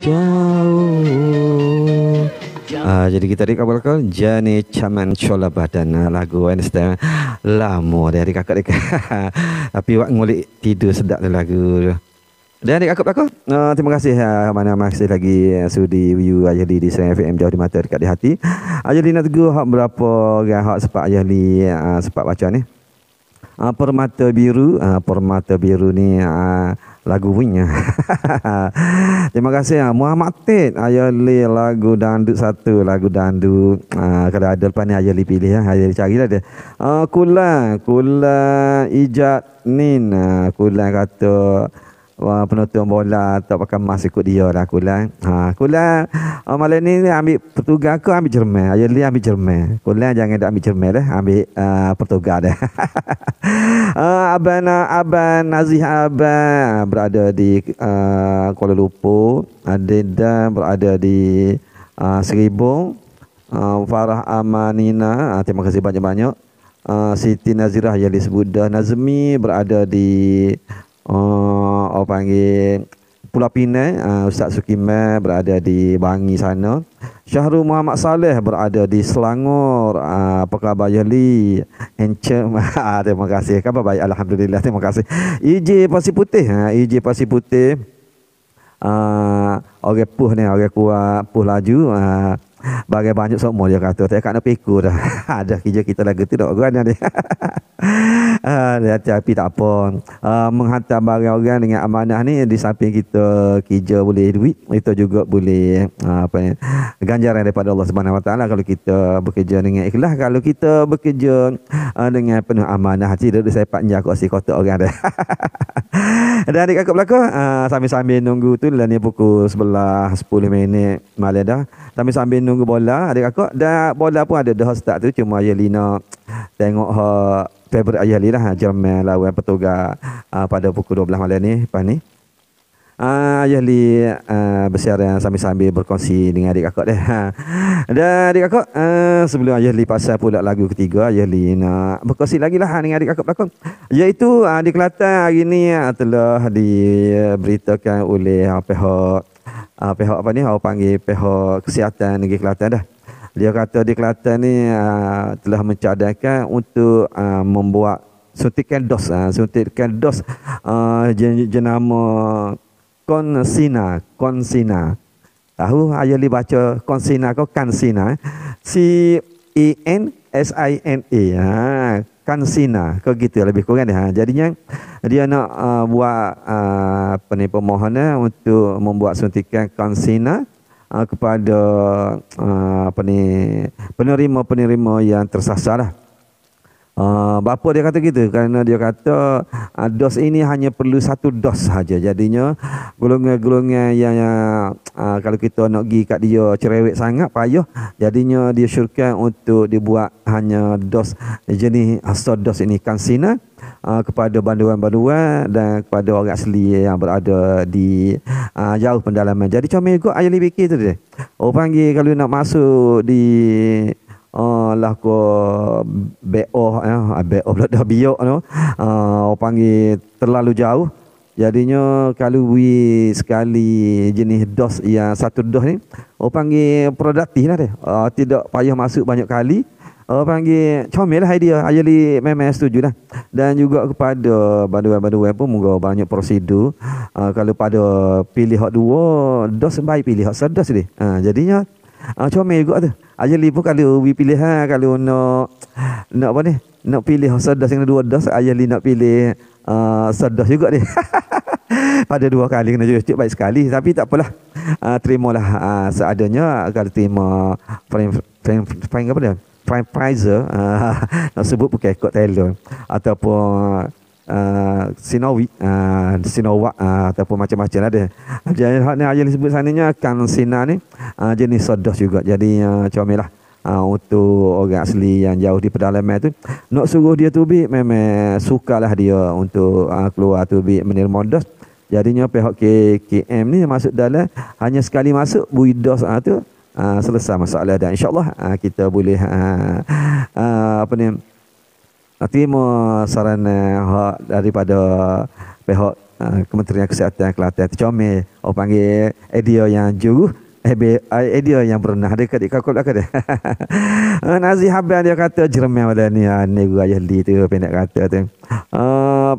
jauh. Ah, jadi kita di kabel kau jani caman chola badan ah, lagu Einstein ah. lama dari kakak dekat. Tapi wak ngulik tidur sedap lagu. Dan adik aku aku. Uh, terima kasih uh, mana masih lagi uh, sudi you ayah di Serang FM jauh di mata dekat di hati. Ayah di nak tegur hak berapa gerak hak sepak ayah di uh, sepak baca ni uh, permata biru uh, permata biru ni uh, lagu punya terima kasih uh, Muhammad Tid ayah li lagu dandut satu lagu dandut uh, kalau ada depan ni ayah li pilih uh, ayah li cari lah dia uh, kula kula ijat nin uh, kula kata uh, penonton bola tak pakai mask ikut dia lah kula uh, kula Oh, malam ni ambil petugas ke ambil jermen? Ayah dia ambil jermen. Kulian jangan dah ambil jermen dah. Ambil uh, pertugas dah. uh, Abang, uh, Abang Nazih Abang uh, berada di uh, Kuala Lumpur. Adida berada di uh, Seribung. Uh, Farah Amanina. Uh, terima kasih banyak-banyak. Uh, Siti Nazirah yang disebut dah. Nazmi berada di... Uh, oh, panggil Pulau Pinang, ah, Ustaz Sukimah berada di Bangi sana. Syahrul Muhammad Saleh berada di Selangor. Ah, apa khabar Yali? Encem. Ah, terima kasih. Khabar baik. Alhamdulillah. Terima kasih. EJ Pasir Putih. EJ Pasir Putih. Uh, orang puh ni, orang kuat, puh laju. Uh, bagai banyak semua dia kata. Tak nak pikul dah. Ada kerja kita lagi tidak. Gua ni. Ah, ha, tapi tak apa. Ha, menghantar barang orang dengan amanah ni di samping kita kerja boleh duit, kita juga boleh ha, apa ni? ganjaran daripada Allah Subhanahu Wa Taala kalau kita bekerja dengan ikhlas, kalau kita bekerja ha, dengan penuh amanah. Tidak ada sepak nyak kok si kotak orang Ada Dan adik aku belakang ha, sambil-sambil nunggu tu lah ni pukul 11 10 minit malam dah. Sambil-sambil nunggu bola adik aku, dan bola pun ada dah start tu cuma Yelina tengok uh, ha favorite ayah lah Jerman lawan petugas uh, pada pukul 12 malam ni lepas ni Uh, ayah li uh, bersiar sambil-sambil berkongsi dengan adik kakak dia. Ha. Dan adik kakak, uh, sebelum ayah li pasal pula lagu ketiga, ayah li nak berkongsi lagi lah ha, dengan adik kakak pelakon. Iaitu uh, di Kelantan hari ini uh, telah diberitakan oleh uh, pihak, uh, pihak apa ni, orang uh, panggil pihak kesihatan negeri Kelantan dah dia kata di Kelantan ni uh, telah mencadangkan untuk uh, membuat suntikan dos uh, suntikan dos uh, jenama konsina konsina tahu ayah li baca konsina ko kansina eh? c e n s i n a ha kansina ko gitu lebih kurang ni ha jadinya dia nak uh, buat uh, apa ni permohonan untuk membuat suntikan konsina uh, kepada uh, apa ni penerima-penerima yang tersasar lah. Uh, bapa dia kata gitu kerana dia kata uh, dos ini hanya perlu satu dos saja jadinya golongan-golongan yang, yang uh, kalau kita nak pergi kat dia cerewet sangat payah jadinya dia syurkan untuk dibuat hanya dos jenis asal dos ini kansina uh, kepada banduan-banduan dan kepada orang asli yang berada di uh, jauh pendalaman. Jadi comel juga ayah lebih kira tadi. Oh panggil kalau nak masuk di uh, lah ko BO ya eh, BO lah dah biok no uh, panggil terlalu jauh jadinya kalau we sekali jenis dos yang satu dos ni Oh panggil produktif lah dia uh, tidak payah masuk banyak kali Orang panggil comel hai lah dia Ayah li memang setuju lah. Dan juga kepada baduan-baduan pun moga banyak prosedur. Uh, kalau pada pilih hak dua, dos baik pilih hak sedos ni. Uh, jadinya uh, comel juga tu. Ayah li pun kalau we pilih ha, kalau nak, nak apa ni, nak pilih hak sedos yang dua dos, ayah li nak pilih uh, sedos juga ni. pada dua kali kena jujur baik sekali tapi tak apalah uh, terimalah uh, seadanya kalau terima frame frame frame apa dia prime prizer uh, nak sebut bukan ikut talent ataupun uh, sinowi uh, sinowa uh, ataupun macam-macam ada dia hak ni ayah sebut sananya kan sina ni uh, jenis sodos juga jadi uh, lah, uh, untuk orang asli yang jauh di pedalaman tu nak suruh dia tu bik memang sukalah dia untuk uh, keluar tu bik menir modos jadinya pihak KKM ni masuk dalam hanya sekali masuk buidos uh, tu Ah, selesai masalah dan insyaallah uh, kita boleh uh, uh, apa ni terima saran uh, daripada pihak uh, Kementerian Kesihatan Kelantan Tercome orang panggil idea yang juru Ebe eh, idea yang pernah ada kat kakul akan dia. Nazi Habib dia kata jeremiah pada ni ni gaya li tu pendek kata tu.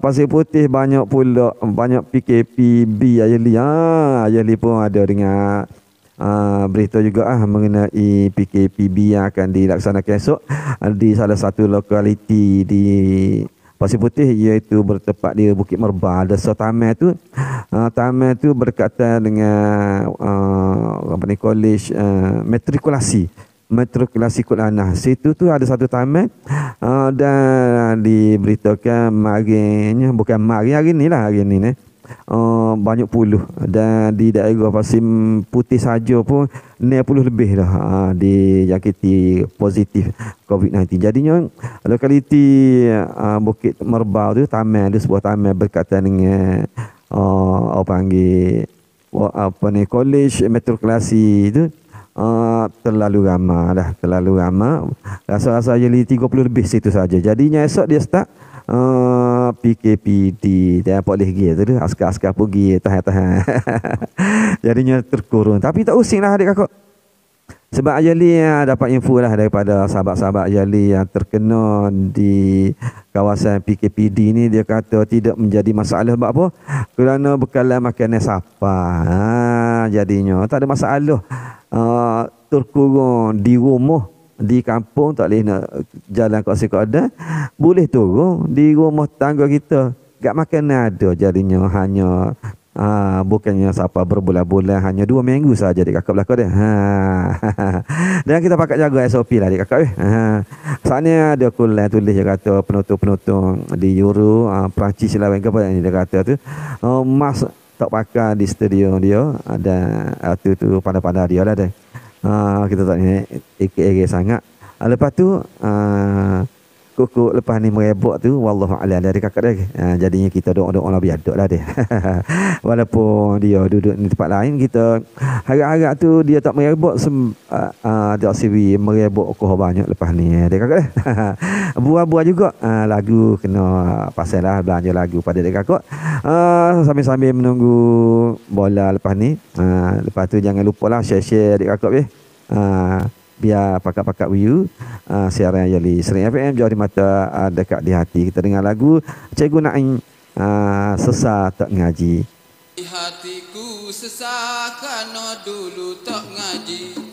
pasir putih banyak pula banyak PKPB ayah li. ah ayah li pun ada dengan Ah, berita juga ah mengenai PKPB yang akan dilaksanakan esok ah, di salah satu lokaliti di Pasir Putih iaitu bertempat di Bukit Merba ada tamat tu uh, ah, Tame tu berkaitan dengan uh, apa ni college uh, matrikulasi matrikulasi Kulanah situ tu ada satu tamat uh, dan diberitakan marinya bukan mari hari ni lah hari ni ne eh uh, banyak puluh dan di daerah Pasim Putih saja pun ni puluh lebih dah uh, ha, yakiti positif COVID-19. Jadinya lokaliti uh, Bukit Merbau tu tamen ada sebuah tamen berkaitan dengan uh, apa panggil uh, apa ni college metroklasi itu Uh, eh, terlalu ramah dah terlalu ramah. rasa-rasa jadi 30 lebih situ saja jadinya esok dia start uh, ah, PKPD dia boleh pergi tu askar-askar pergi tahan-tahan jadinya terkurung. tapi tak usik lah adik kakak sebab Ayali uh, ah, dapat info lah daripada sahabat-sahabat Ayali yang terkena di kawasan PKPD ni dia kata tidak menjadi masalah sebab apa kerana bekalan makanan siapa ha, ah, jadinya tak ada masalah uh, terkurung di rumah di kampung tak boleh nak eh, jalan kat sekolah ada boleh turun di rumah tangga kita gak makan ada jadinya hanya ha, bukannya siapa berbulan-bulan hanya dua minggu saja di kakak belakang dia ha, dan kita pakai jaga SOP lah di kakak eh. ha. sana ada kulai tulis dia kata penutup-penutup di Euro ha, Perancis lah apa yang dia kata tu oh, mas tak pakai di stadium dia ada ah, tu tu pada-pada dia lah deh. Ah, kita tak ni AKA sangat. Uh, lepas tu uh, kukuk lepas ni merebak tu wallahu alam dari kakak dia. Uh, jadinya kita doa-doa lah biar lah dia. Walaupun dia duduk di tempat lain kita harap-harap tu dia tak merebak sem uh, uh, dia merebak kau banyak lepas ni eh, dia kakak dia. Buah-buah juga uh, lagu kena pasal lah belanja lagu pada dia kakak. Uh, sambil-sambil menunggu bola lepas ni. Uh, lepas tu jangan lupa lah share-share dia kakak eh. Uh, biar pakat-pakat with ah, uh, siaran yang di Sering FM jauh di mata uh, dekat di hati kita dengar lagu Cikgu Naim uh, ah, sesat tak ngaji di hatiku sesakan no dulu tak ngaji